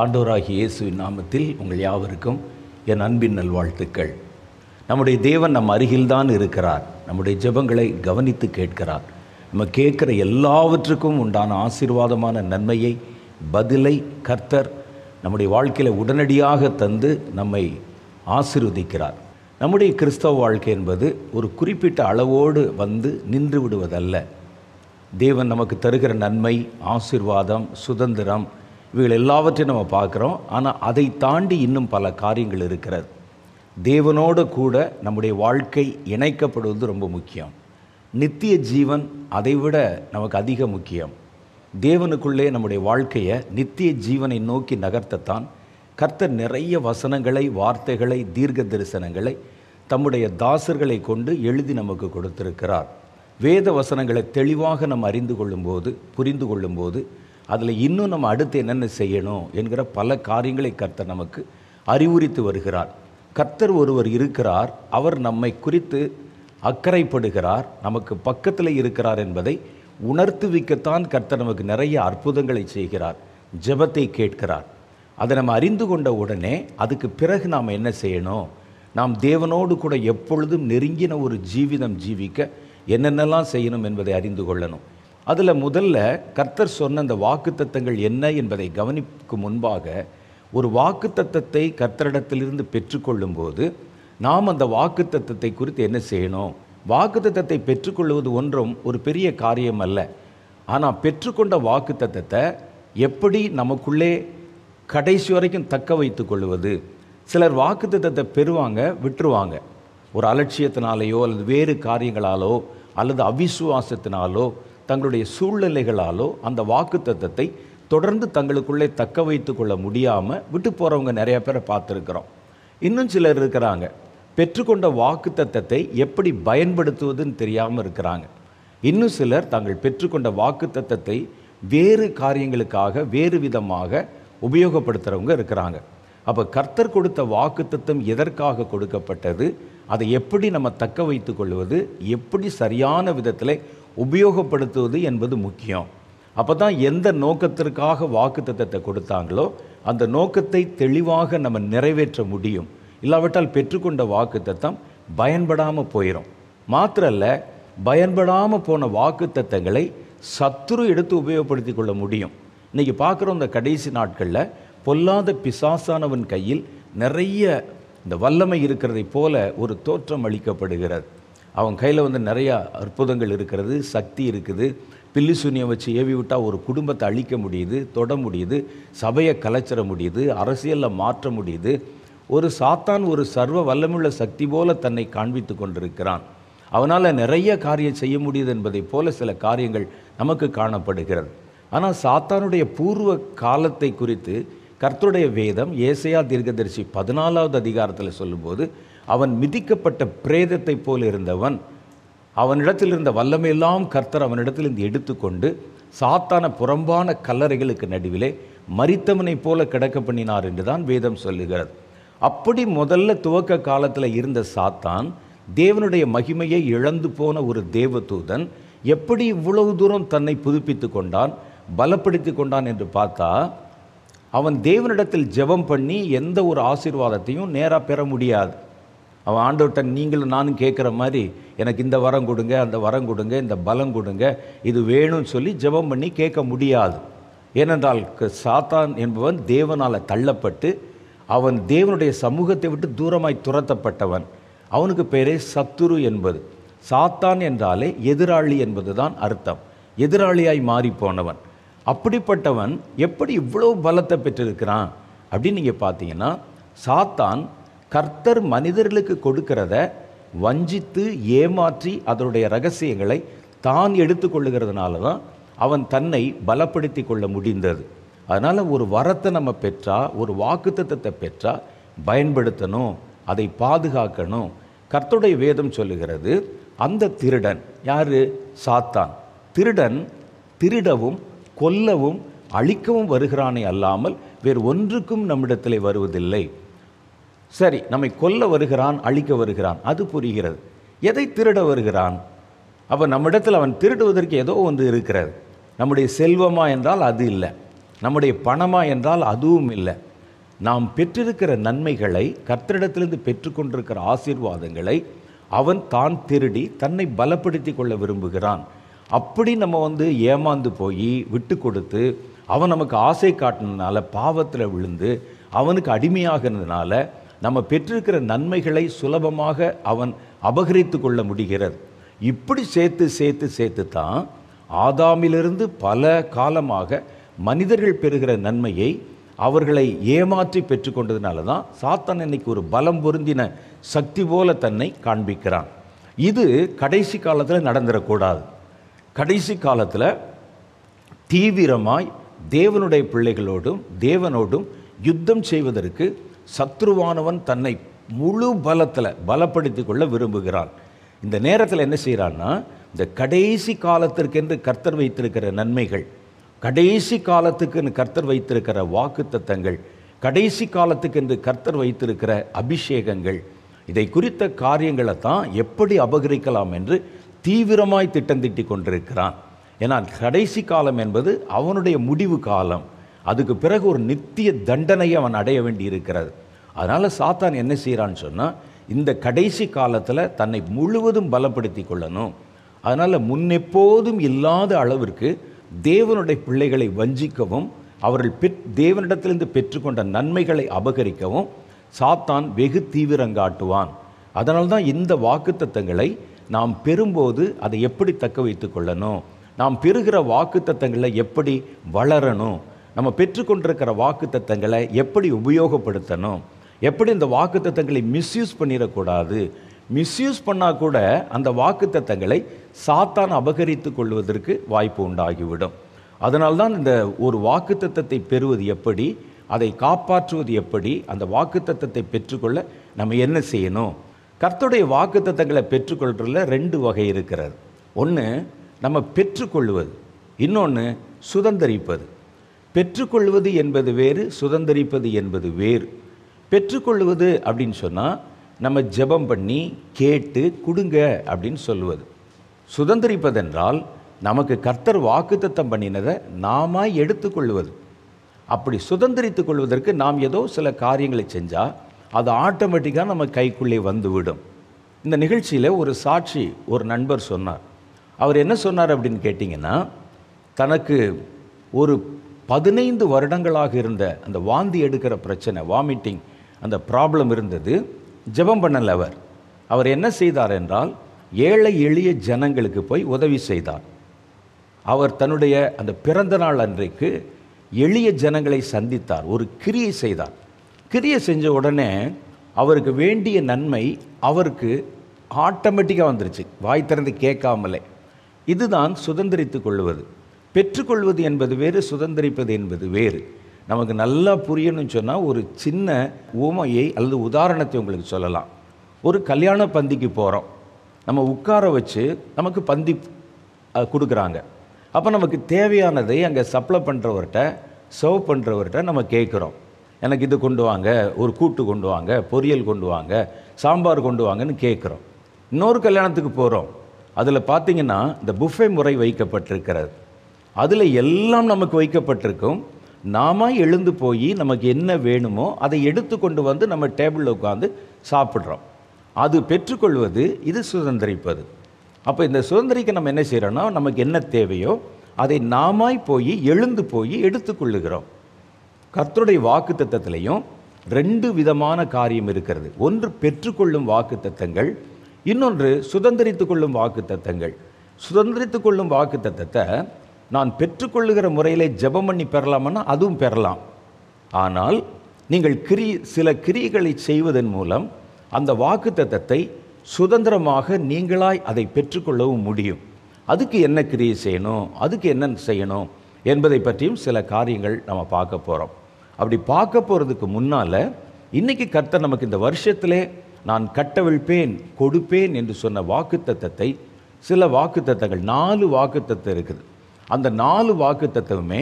ஆண்டோராகி இயேசுவின் நாமத்தில் உங்கள் யாவருக்கும் என் அன்பின் நல்வாழ்த்துக்கள் நம்முடைய தேவன் நம் அருகில்தான் இருக்கிறார் நம்முடைய ஜெபங்களை கவனித்து கேட்கிறார் நம்ம கேட்குற எல்லாவற்றுக்கும் உண்டான ஆசீர்வாதமான நன்மையை பதிலை கர்த்தர் நம்முடைய வாழ்க்கையில் உடனடியாக தந்து நம்மை ஆசிர்வதிக்கிறார் நம்முடைய கிறிஸ்தவ வாழ்க்கை என்பது ஒரு குறிப்பிட்ட அளவோடு வந்து நின்று விடுவதல்ல தேவன் நமக்கு தருகிற நன்மை ஆசிர்வாதம் சுதந்திரம் இவைகள் எல்லாவற்றையும் நம்ம பார்க்குறோம் ஆனால் அதை தாண்டி இன்னும் பல காரியங்கள் இருக்கிறது தேவனோடு கூட நம்முடைய வாழ்க்கை இணைக்கப்படுவது ரொம்ப முக்கியம் நித்திய ஜீவன் அதைவிட நமக்கு அதிக முக்கியம் தேவனுக்குள்ளே நம்முடைய வாழ்க்கையை நித்திய ஜீவனை நோக்கி நகர்த்தத்தான் கர்த்தர் நிறைய வசனங்களை வார்த்தைகளை தீர்க்க தரிசனங்களை தம்முடைய தாசர்களை கொண்டு எழுதி நமக்கு கொடுத்திருக்கிறார் வேத வசனங்களை தெளிவாக நம்ம அறிந்து கொள்ளும்போது புரிந்து கொள்ளும்போது அதில் இன்னும் நம்ம அடுத்து என்னென்ன செய்யணும் என்கிற பல காரியங்களை கர்த்தர் நமக்கு அறிவுறுத்து வருகிறார் கர்த்தர் ஒருவர் இருக்கிறார் அவர் நம்மை குறித்து அக்கறைப்படுகிறார் நமக்கு பக்கத்தில் இருக்கிறார் என்பதை உணர்த்துவிக்கத்தான் கர்த்தர் நமக்கு நிறைய அற்புதங்களை செய்கிறார் ஜெபத்தை கேட்கிறார் அதை நம்ம அறிந்து கொண்ட உடனே அதுக்கு பிறகு நாம் என்ன செய்யணும் நாம் தேவனோடு கூட எப்பொழுதும் நெருங்கின ஒரு ஜீவிதம் ஜீவிக்க என்னென்னலாம் செய்யணும் என்பதை அறிந்து கொள்ளணும் அதில் முதல்ல கர்த்தர் சொன்ன அந்த வாக்குத்தத்தங்கள் என்ன என்பதை கவனிக்கும் முன்பாக ஒரு வாக்குத்தத்தத்தை கர்த்தரிடத்திலிருந்து பெற்றுக்கொள்ளும்போது நாம் அந்த வாக்குத்தத்தத்தை குறித்து என்ன செய்யணும் வாக்குத்தத்தத்தை பெற்றுக்கொள்வது ஒன்றும் ஒரு பெரிய காரியம் அல்ல ஆனால் பெற்றுக்கொண்ட வாக்குத்தத்தத்தை எப்படி நமக்குள்ளே கடைசி வரைக்கும் தக்க வைத்து கொள்வது சிலர் வாக்குத்தத்தத்தை பெறுவாங்க விட்டுருவாங்க ஒரு அலட்சியத்தினாலேயோ அல்லது வேறு காரியங்களாலோ அல்லது அவிசுவாசத்தினாலோ தங்களுடைய சூழ்நிலைகளாலோ அந்த வாக்கு தத்தத்தை தொடர்ந்து தங்களுக்குள்ளே தக்க வைத்து கொள்ள முடியாமல் விட்டு போகிறவங்க நிறையா பேரை பார்த்துருக்குறோம் இன்னும் சிலர் இருக்கிறாங்க பெற்றுக்கொண்ட வாக்கு தத்தத்தை எப்படி பயன்படுத்துவதுன்னு தெரியாமல் இருக்கிறாங்க இன்னும் சிலர் தாங்கள் பெற்றுக்கொண்ட வாக்கு தத்தத்தை வேறு காரியங்களுக்காக வேறு விதமாக உபயோகப்படுத்துகிறவங்க இருக்கிறாங்க அப்போ கர்த்தர் கொடுத்த வாக்கு தத்துவம் எதற்காக கொடுக்கப்பட்டது அதை எப்படி நம்ம தக்க வைத்து கொள்வது எப்படி சரியான விதத்தில் உபயோகப்படுத்துவது என்பது முக்கியம் அப்போ தான் எந்த நோக்கத்திற்காக வாக்கு திட்டத்தை கொடுத்தாங்களோ அந்த நோக்கத்தை தெளிவாக நம்ம நிறைவேற்ற முடியும் இல்லாவிட்டால் பெற்றுக்கொண்ட வாக்கு திட்டம் பயன்படாமல் போயிடும் மாத்திரல்ல பயன்படாமல் போன வாக்கு திட்டங்களை சத்துரு எடுத்து உபயோகப்படுத்தி கொள்ள முடியும் இன்றைக்கி பார்க்குறோம் இந்த கடைசி நாட்களில் பொல்லாத பிசாசானவன் கையில் நிறைய இந்த வல்லமை இருக்கிறதை போல ஒரு தோற்றம் அளிக்கப்படுகிறது அவங்க கையில் வந்து நிறையா அற்புதங்கள் இருக்கிறது சக்தி இருக்குது பில்லி சூன்யம் வச்சு ஏவி விட்டால் ஒரு குடும்பத்தை அழிக்க முடியுது தொட முடியுது சபையை கலைச்சிட முடியுது அரசியலில் மாற்ற முடியுது ஒரு சாத்தான் ஒரு சர்வ வல்லமுள்ள சக்தி போல தன்னை காண்பித்து கொண்டிருக்கிறான் அவனால் நிறைய காரியம் செய்ய முடியுது என்பதை போல சில காரியங்கள் நமக்கு காணப்படுகிறது ஆனால் சாத்தானுடைய பூர்வ காலத்தை குறித்து கர்த்தருடைய வேதம் ஏசையா தீர்க்கதரிசி பதினாலாவது அதிகாரத்தில் சொல்லும்போது அவன் மிதிக்கப்பட்ட பிரேதத்தைப் போல இருந்தவன் அவனிடத்தில் இருந்த வல்லமையெல்லாம் கர்த்தர் அவனிடத்திலிருந்து எடுத்துக்கொண்டு சாத்தான புறம்பான கல்லறைகளுக்கு நடுவிலே மறித்தவனைப் போல கிடக்க பண்ணினார் என்று தான் வேதம் சொல்லுகிறது அப்படி முதல்ல துவக்க காலத்தில் இருந்த சாத்தான் தேவனுடைய மகிமையை இழந்து போன ஒரு தேவதூதன் எப்படி இவ்வளவு தூரம் தன்னை புதுப்பித்து கொண்டான் பலப்படுத்தி கொண்டான் என்று பார்த்தா அவன் தேவனிடத்தில் ஜெபம் பண்ணி எந்த ஒரு ஆசீர்வாதத்தையும் நேராக பெற முடியாது அவன் ஆண்டவர்கிட்ட நீங்களும் நானும் கேட்குற மாதிரி எனக்கு இந்த வரம் கொடுங்க அந்த வரம் கொடுங்க இந்த பலம் கொடுங்க இது வேணும்னு சொல்லி ஜெபம் பண்ணி கேட்க முடியாது ஏனென்றால் சாத்தான் என்பவன் தேவனால் தள்ளப்பட்டு அவன் தேவனுடைய சமூகத்தை விட்டு தூரமாய் துரத்தப்பட்டவன் அவனுக்கு பேரே சத்துரு என்பது சாத்தான் என்றாலே எதிராளி என்பது தான் அர்த்தம் எதிராளியாய் மாறிப்போனவன் அப்படிப்பட்டவன் எப்படி இவ்வளோ பலத்தை பெற்றிருக்கிறான் அப்படின்னு நீங்கள் பார்த்தீங்கன்னா சாத்தான் கர்த்தர் மனிதர்களுக்கு கொடுக்கிறத வஞ்சித்து ஏமாற்றி அதனுடைய ரகசியங்களை தான் எடுத்துக்கொள்ளுகிறதுனால தான் அவன் தன்னை பலப்படுத்தி கொள்ள முடிந்தது அதனால் ஒரு வரத்தை நம்ம பெற்றால் ஒரு வாக்குத்தத்தை பெற்றால் பயன்படுத்தணும் அதை பாதுகாக்கணும் கர்த்தருடைய வேதம் சொல்லுகிறது அந்த திருடன் யார் சாத்தான் திருடன் திருடவும் கொல்லவும் அழிக்கவும் வருகிறானே அல்லாமல் வேறு ஒன்றுக்கும் நம்மிடத்தில் வருவதில்லை சரி நம்மை கொல்ல வருகிறான் அழிக்க வருகிறான் அது புரிகிறது எதை திருட வருகிறான் அப்போ நம்மிடத்தில் அவன் திருடுவதற்கு ஏதோ ஒன்று இருக்கிறது நம்முடைய செல்வமா என்றால் அது இல்லை நம்முடைய பணமா என்றால் அதுவும் இல்லை நாம் பெற்றிருக்கிற நன்மைகளை கர்த்தரிடத்திலிருந்து பெற்றுக்கொண்டிருக்கிற ஆசீர்வாதங்களை அவன் தான் திருடி தன்னை பலப்படுத்தி கொள்ள விரும்புகிறான் அப்படி நம்ம வந்து ஏமாந்து போய் விட்டு கொடுத்து அவன் நமக்கு ஆசை காட்டினதுனால பாவத்தில் விழுந்து அவனுக்கு அடிமையாகிறதுனால நம்ம பெற்றிருக்கிற நன்மைகளை சுலபமாக அவன் அபகரித்து கொள்ள முடிகிறது இப்படி சேர்த்து சேர்த்து சேர்த்து தான் ஆதாமிலிருந்து பல காலமாக மனிதர்கள் பெறுகிற நன்மையை அவர்களை ஏமாற்றி பெற்றுக்கொண்டதுனால தான் சாத்தன் இன்னைக்கு ஒரு பலம் பொருந்தின சக்தி போல தன்னை காண்பிக்கிறான் இது கடைசி காலத்தில் நடந்துடக்கூடாது கடைசி காலத்தில் தீவிரமாய் தேவனுடைய பிள்ளைகளோடும் தேவனோடும் யுத்தம் செய்வதற்கு சத்ருவானவன் தன்னை முழு பலத்தில் பலப்படுத்தி கொள்ள விரும்புகிறான் இந்த நேரத்தில் என்ன செய்கிறான்னா இந்த கடைசி காலத்திற்கென்று கர்த்தர் வைத்திருக்கிற நன்மைகள் கடைசி காலத்துக்குன்னு கர்த்தர் வைத்திருக்கிற வாக்கு தத்தங்கள் கடைசி காலத்துக்கென்று கர்த்தர் வைத்திருக்கிற அபிஷேகங்கள் இதை குறித்த காரியங்களை தான் எப்படி அபகரிக்கலாம் என்று தீவிரமாய் திட்டம் திட்டி கொண்டிருக்கிறான் ஏன்னா கடைசி காலம் என்பது அவனுடைய முடிவு காலம் அதுக்கு பிறகு ஒரு நித்திய தண்டனையை அவன் அடைய வேண்டி இருக்கிறது அதனால் சாத்தான் என்ன செய்கிறான்னு சொன்னால் இந்த கடைசி காலத்தில் தன்னை முழுவதும் பலப்படுத்தி கொள்ளணும் அதனால் முன்னெப்போதும் இல்லாத அளவிற்கு தேவனுடைய பிள்ளைகளை வஞ்சிக்கவும் அவர்கள் பெற் தேவனிடத்திலிருந்து பெற்றுக்கொண்ட நன்மைகளை அபகரிக்கவும் சாத்தான் வெகு தீவிரங்காட்டுவான் அதனால்தான் இந்த வாக்குத்தத்தங்களை நாம் பெறும்போது அதை எப்படி தக்க வைத்து கொள்ளணும் நாம் பெறுகிற வாக்குத்தத்தங்களை எப்படி வளரணும் நம்ம பெற்றுக்கொண்டிருக்கிற வாக்கு தத்தங்களை எப்படி உபயோகப்படுத்தணும் எப்படி இந்த வாக்கு தத்தங்களை மிஸ்யூஸ் பண்ணிடக்கூடாது மிஸ்யூஸ் பண்ணால் கூட அந்த வாக்கு தத்தங்களை சாத்தான் அபகரித்து கொள்வதற்கு வாய்ப்பு உண்டாகிவிடும் அதனால்தான் இந்த ஒரு வாக்கு தத்தத்தை பெறுவது எப்படி அதை காப்பாற்றுவது எப்படி அந்த வாக்கு தத்தத்தை பெற்றுக்கொள்ள நம்ம என்ன செய்யணும் கர்த்தருடைய வாக்கு தத்தங்களை பெற்றுக்கொள்றதுல ரெண்டு வகை இருக்கிறது ஒன்று நம்ம பெற்றுக்கொள்வது இன்னொன்று சுதந்திரிப்பது பெற்றுக்கொள்வது என்பது வேறு சுதந்திரிப்பது என்பது வேறு பெற்றுக்கொள்வது அப்படின்னு சொன்னால் நம்ம ஜபம் பண்ணி கேட்டு கொடுங்க அப்படின்னு சொல்லுவது சுதந்திரிப்பதென்றால் நமக்கு கர்த்தர் வாக்குத்தத்தம் பண்ணினதை நாம எடுத்துக்கொள்வது அப்படி சுதந்திரித்து கொள்வதற்கு நாம் ஏதோ சில காரியங்களை செஞ்சால் அது ஆட்டோமேட்டிக்காக நம்ம கைக்குள்ளே வந்துவிடும் இந்த நிகழ்ச்சியில் ஒரு சாட்சி ஒரு நண்பர் சொன்னார் அவர் என்ன சொன்னார் அப்படின்னு கேட்டிங்கன்னா தனக்கு ஒரு பதினைந்து வருடங்களாக இருந்த அந்த வாந்தி எடுக்கிற பிரச்சனை வாமிட்டிங் அந்த ப்ராப்ளம் இருந்தது ஜெபம் பண்ணல அவர் அவர் என்ன செய்தார் என்றால் ஏழை எளிய ஜனங்களுக்கு போய் உதவி செய்தார் அவர் தன்னுடைய அந்த பிறந்த நாள் அன்றைக்கு எளிய ஜனங்களை சந்தித்தார் ஒரு கிரியை செய்தார் கிரியை செஞ்ச உடனே அவருக்கு வேண்டிய நன்மை அவருக்கு ஆட்டோமேட்டிக்காக வந்துருச்சு வாய் திறந்து கேட்காமலே இதுதான் சுதந்திரித்து கொள்வது பெற்றுக்கொள்வது என்பது வேறு சுதந்திரிப்பது என்பது வேறு நமக்கு நல்லா புரியணும்னு சொன்னால் ஒரு சின்ன உமையை அல்லது உதாரணத்தை உங்களுக்கு சொல்லலாம் ஒரு கல்யாண பந்திக்கு போகிறோம் நம்ம உட்கார வச்சு நமக்கு பந்தி கொடுக்குறாங்க அப்போ நமக்கு தேவையானதை அங்கே சப்ளை பண்ணுறவர்கிட்ட சர்வ் பண்ணுறவர்கிட்ட நம்ம கேட்குறோம் எனக்கு இது கொண்டு வாங்க ஒரு கூட்டு கொண்டு வாங்க பொரியல் கொண்டு வாங்க சாம்பார் கொண்டு வாங்கன்னு கேட்குறோம் இன்னொரு கல்யாணத்துக்கு போகிறோம் அதில் பார்த்திங்கன்னா இந்த புஃபே முறை வைக்கப்பட்டிருக்கிறது அதில் எல்லாம் நமக்கு வைக்கப்பட்டிருக்கும் நாம எழுந்து போய் நமக்கு என்ன வேணுமோ அதை எடுத்து கொண்டு வந்து நம்ம டேபிளில் உட்காந்து சாப்பிட்றோம் அது பெற்றுக்கொள்வது இது சுதந்திரிப்பது அப்போ இந்த சுதந்திரிக்க நம்ம என்ன செய்கிறோன்னா நமக்கு என்ன தேவையோ அதை நாமாய் போய் எழுந்து போய் எடுத்துக்கொள்ளுகிறோம் கர்த்தருடைய வாக்கு தத்தத்திலையும் ரெண்டு விதமான காரியம் இருக்கிறது ஒன்று பெற்றுக்கொள்ளும் வாக்கு தத்தங்கள் இன்னொன்று சுதந்திரித்து கொள்ளும் வாக்கு தத்தங்கள் சுதந்திரித்து கொள்ளும் வாக்கு தத்தத்தை நான் பெற்றுக்கொள்ளுகிற முறையில் ஜெபம் பண்ணி பெறலாமன்னா அதுவும் பெறலாம் ஆனால் நீங்கள் கிரி சில கிரியைகளை செய்வதன் மூலம் அந்த வாக்கு தத்தத்தை சுதந்திரமாக நீங்களாய் அதை பெற்றுக்கொள்ளவும் முடியும் அதுக்கு என்ன கிரியை செய்யணும் அதுக்கு என்ன செய்யணும் என்பதை பற்றியும் சில காரியங்கள் நம்ம பார்க்க போகிறோம் அப்படி பார்க்க போகிறதுக்கு முன்னால் இன்றைக்கி கர்த்தர் நமக்கு இந்த வருஷத்திலே நான் கட்டவிழ்ப்பேன் கொடுப்பேன் என்று சொன்ன வாக்குத்தத்தத்தை சில வாக்குத்தத்தங்கள் நாலு வாக்குத்தத்தம் இருக்குது அந்த நாலு வாக்கு தத்துவமே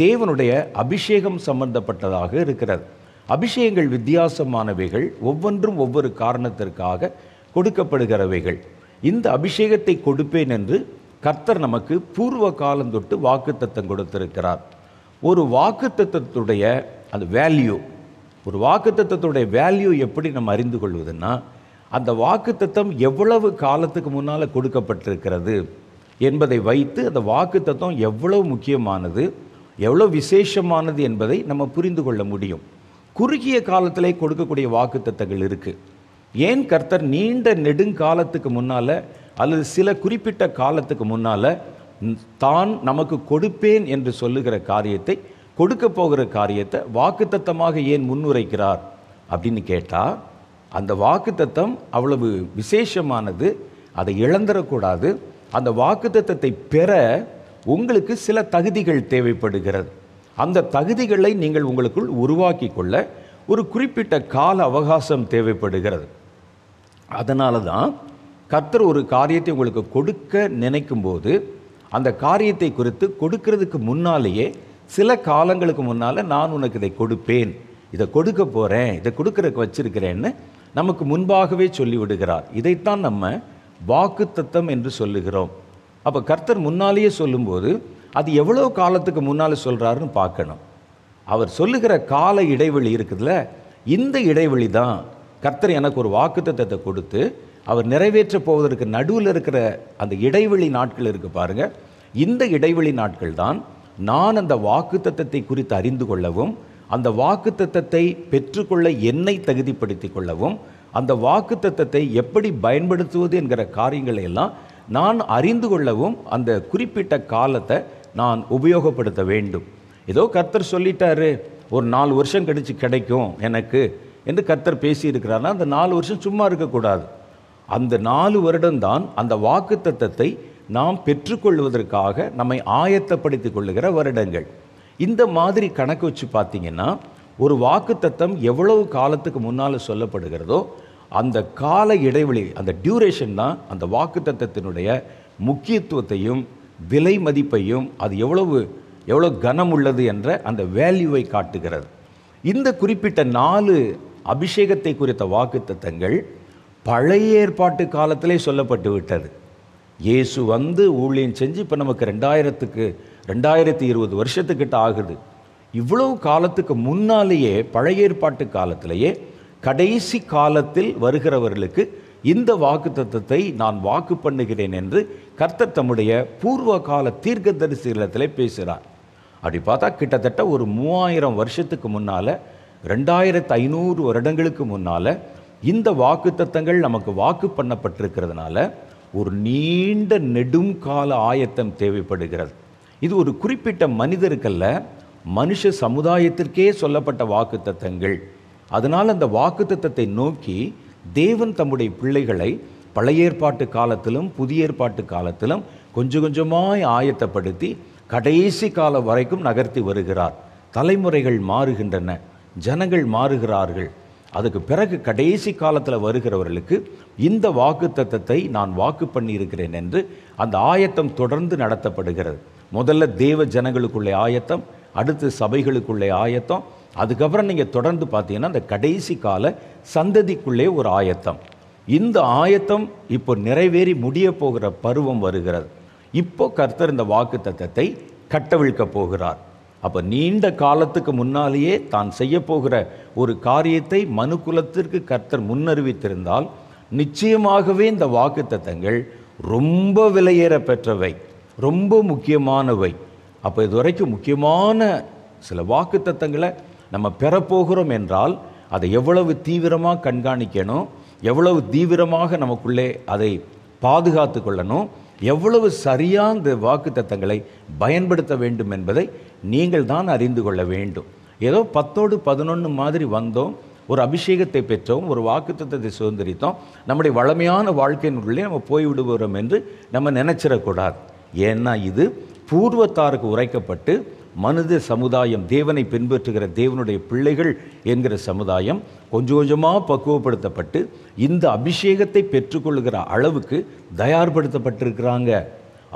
தேவனுடைய அபிஷேகம் சம்பந்தப்பட்டதாக இருக்கிறது அபிஷேகங்கள் வித்தியாசமானவைகள் ஒவ்வொன்றும் ஒவ்வொரு காரணத்திற்காக கொடுக்கப்படுகிறவைகள் இந்த அபிஷேகத்தை கொடுப்பேன் என்று கர்த்தர் நமக்கு பூர்வ காலம் தொட்டு வாக்குத்தத்தம் கொடுத்திருக்கிறார் ஒரு வாக்குத்தத்துடைய அந்த வேல்யூ ஒரு வாக்குத்தத்துடைய வேல்யூ எப்படி நம்ம அறிந்து கொள்வதுன்னா அந்த வாக்குத்தத்தம் எவ்வளவு காலத்துக்கு முன்னால் கொடுக்கப்பட்டிருக்கிறது என்பதை வைத்து அந்த வாக்கு தத்துவம் எவ்வளோ முக்கியமானது எவ்வளோ விசேஷமானது என்பதை நம்ம புரிந்து கொள்ள முடியும் குறுகிய காலத்திலே கொடுக்கக்கூடிய வாக்கு தத்தங்கள் இருக்குது ஏன் கர்த்தர் நீண்ட நெடுங்காலத்துக்கு முன்னால் அல்லது சில குறிப்பிட்ட காலத்துக்கு முன்னால் தான் நமக்கு கொடுப்பேன் என்று சொல்லுகிற காரியத்தை கொடுக்க போகிற காரியத்தை வாக்குத்தத்தமாக ஏன் முன்னுரைக்கிறார் அப்படின்னு கேட்டால் அந்த வாக்குத்தத்தம் அவ்வளவு விசேஷமானது அதை இழந்துடக்கூடாது அந்த வாக்குத்தத்தை பெற உங்களுக்கு சில தகுதிகள் தேவைப்படுகிறது அந்த தகுதிகளை நீங்கள் உங்களுக்குள் உருவாக்கி கொள்ள ஒரு குறிப்பிட்ட கால அவகாசம் தேவைப்படுகிறது அதனால தான் கர்த்தர் ஒரு காரியத்தை உங்களுக்கு கொடுக்க நினைக்கும் போது அந்த காரியத்தை குறித்து கொடுக்கறதுக்கு முன்னாலேயே சில காலங்களுக்கு முன்னால் நான் உனக்கு இதை கொடுப்பேன் இதை கொடுக்க போகிறேன் இதை கொடுக்கறதுக்கு வச்சுருக்கிறேன்னு நமக்கு முன்பாகவே சொல்லிவிடுகிறார் இதைத்தான் நம்ம வாக்கு தத்தம் என்று சொல்லுகிறோம் அப்போ கர்த்தர் முன்னாலேயே சொல்லும்போது அது எவ்வளோ காலத்துக்கு முன்னால் சொல்கிறாருன்னு பார்க்கணும் அவர் சொல்லுகிற கால இடைவெளி இருக்குதுல்ல இந்த இடைவெளி தான் கர்த்தர் எனக்கு ஒரு வாக்கு தத்தத்தை கொடுத்து அவர் நிறைவேற்ற போவதற்கு நடுவில் இருக்கிற அந்த இடைவெளி நாட்கள் இருக்குது பாருங்கள் இந்த இடைவெளி நாட்கள் தான் நான் அந்த வாக்கு தத்தத்தை குறித்து அறிந்து கொள்ளவும் அந்த வாக்கு தத்தத்தை பெற்றுக்கொள்ள என்னை தகுதிப்படுத்தி கொள்ளவும் அந்த வாக்கு தத்தத்தை எப்படி பயன்படுத்துவது என்கிற காரியங்களை எல்லாம் நான் அறிந்து கொள்ளவும் அந்த குறிப்பிட்ட காலத்தை நான் உபயோகப்படுத்த வேண்டும் ஏதோ கர்த்தர் சொல்லிட்டாரு ஒரு நாலு வருஷம் கழித்து கிடைக்கும் எனக்கு என்று கர்த்தர் பேசியிருக்கிறாருன்னா அந்த நாலு வருஷம் சும்மா இருக்கக்கூடாது அந்த நாலு வருடம்தான் அந்த வாக்கு தத்தத்தை நாம் பெற்றுக்கொள்வதற்காக நம்மை ஆயத்தப்படுத்தி கொள்ளுகிற வருடங்கள் இந்த மாதிரி கணக்கு வச்சு பார்த்தீங்கன்னா ஒரு வாக்கு தத்தம் எவ்வளவு காலத்துக்கு முன்னால் சொல்லப்படுகிறதோ அந்த கால இடைவெளி அந்த டியூரேஷன் தான் அந்த வாக்கு முக்கியத்துவத்தையும் விலை மதிப்பையும் அது எவ்வளவு எவ்வளோ கனம் உள்ளது என்ற அந்த வேல்யூவை காட்டுகிறது இந்த குறிப்பிட்ட நாலு அபிஷேகத்தை குறித்த வாக்கு பழைய ஏற்பாட்டு காலத்திலே சொல்லப்பட்டு விட்டது இயேசு வந்து ஊழியம் செஞ்சு இப்போ நமக்கு ரெண்டாயிரத்துக்கு ரெண்டாயிரத்தி இருபது வருஷத்துக்கிட்ட ஆகுது இவ்வளோ காலத்துக்கு முன்னாலேயே பழைய ஏற்பாட்டு காலத்திலேயே கடைசி காலத்தில் வருகிறவர்களுக்கு இந்த வாக்கு தத்துவத்தை நான் வாக்கு பண்ணுகிறேன் என்று கர்த்தர் தம்முடைய பூர்வ கால தீர்க்க தரிசனத்தில் பேசுகிறார் அப்படி பார்த்தா கிட்டத்தட்ட ஒரு மூவாயிரம் வருஷத்துக்கு முன்னால் ரெண்டாயிரத்து ஐநூறு வருடங்களுக்கு முன்னால் இந்த வாக்கு தத்தங்கள் நமக்கு வாக்கு பண்ணப்பட்டிருக்கிறதுனால ஒரு நீண்ட நெடும் கால ஆயத்தம் தேவைப்படுகிறது இது ஒரு குறிப்பிட்ட மனிதருக்கல்ல மனுஷ சமுதாயத்திற்கே சொல்லப்பட்ட வாக்கு தத்தங்கள் அதனால் அந்த வாக்குத்தத்தை நோக்கி தேவன் தம்முடைய பிள்ளைகளை பழைய ஏற்பாட்டு காலத்திலும் புதிய ஏற்பாட்டு காலத்திலும் கொஞ்சம் கொஞ்சமாய் ஆயத்தப்படுத்தி கடைசி காலம் வரைக்கும் நகர்த்தி வருகிறார் தலைமுறைகள் மாறுகின்றன ஜனங்கள் மாறுகிறார்கள் அதுக்கு பிறகு கடைசி காலத்தில் வருகிறவர்களுக்கு இந்த வாக்கு தத்தத்தை நான் வாக்கு பண்ணியிருக்கிறேன் என்று அந்த ஆயத்தம் தொடர்ந்து நடத்தப்படுகிறது முதல்ல தேவ ஜனங்களுக்குள்ளே ஆயத்தம் அடுத்து சபைகளுக்குள்ளே ஆயத்தம் அதுக்கப்புறம் நீங்கள் தொடர்ந்து பார்த்தீங்கன்னா அந்த கடைசி கால சந்ததிக்குள்ளே ஒரு ஆயத்தம் இந்த ஆயத்தம் இப்போ நிறைவேறி முடிய போகிற பருவம் வருகிறது இப்போ கர்த்தர் இந்த வாக்கு தத்தத்தை கட்டவிழ்க்க போகிறார் அப்போ நீண்ட காலத்துக்கு முன்னாலேயே தான் செய்ய போகிற ஒரு காரியத்தை குலத்திற்கு கர்த்தர் முன்னறிவித்திருந்தால் நிச்சயமாகவே இந்த வாக்கு தத்தங்கள் ரொம்ப விலையேற பெற்றவை ரொம்ப முக்கியமானவை அப்போ இதுவரைக்கும் முக்கியமான சில வாக்கு தத்தங்களை நம்ம பெறப்போகிறோம் என்றால் அதை எவ்வளவு தீவிரமாக கண்காணிக்கணும் எவ்வளவு தீவிரமாக நமக்குள்ளே அதை பாதுகாத்து கொள்ளணும் எவ்வளவு சரியான இந்த வாக்கு தத்தங்களை பயன்படுத்த வேண்டும் என்பதை நீங்கள் தான் அறிந்து கொள்ள வேண்டும் ஏதோ பத்தோடு பதினொன்று மாதிரி வந்தோம் ஒரு அபிஷேகத்தை பெற்றோம் ஒரு வாக்குத்தத்தை சுதந்திரித்தோம் நம்முடைய வளமையான வாழ்க்கையினுள்ளே நம்ம போய்விடுகிறோம் என்று நம்ம நினச்சிடக்கூடாது ஏன்னா இது பூர்வத்தாருக்கு உரைக்கப்பட்டு மனித சமுதாயம் தேவனை பின்பற்றுகிற தேவனுடைய பிள்ளைகள் என்கிற சமுதாயம் கொஞ்சம் கொஞ்சமாக பக்குவப்படுத்தப்பட்டு இந்த அபிஷேகத்தை பெற்றுக்கொள்கிற அளவுக்கு தயார்படுத்தப்பட்டிருக்கிறாங்க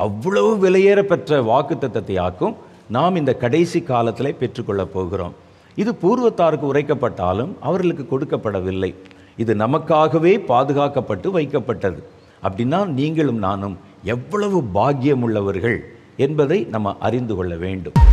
அவ்வளவு விலையேற பெற்ற வாக்கு ஆக்கும் நாம் இந்த கடைசி காலத்தில் பெற்றுக்கொள்ளப் போகிறோம் இது பூர்வத்தாருக்கு உரைக்கப்பட்டாலும் அவர்களுக்கு கொடுக்கப்படவில்லை இது நமக்காகவே பாதுகாக்கப்பட்டு வைக்கப்பட்டது அப்படின்னா நீங்களும் நானும் எவ்வளவு பாக்கியமுள்ளவர்கள் என்பதை நம்ம அறிந்து கொள்ள வேண்டும்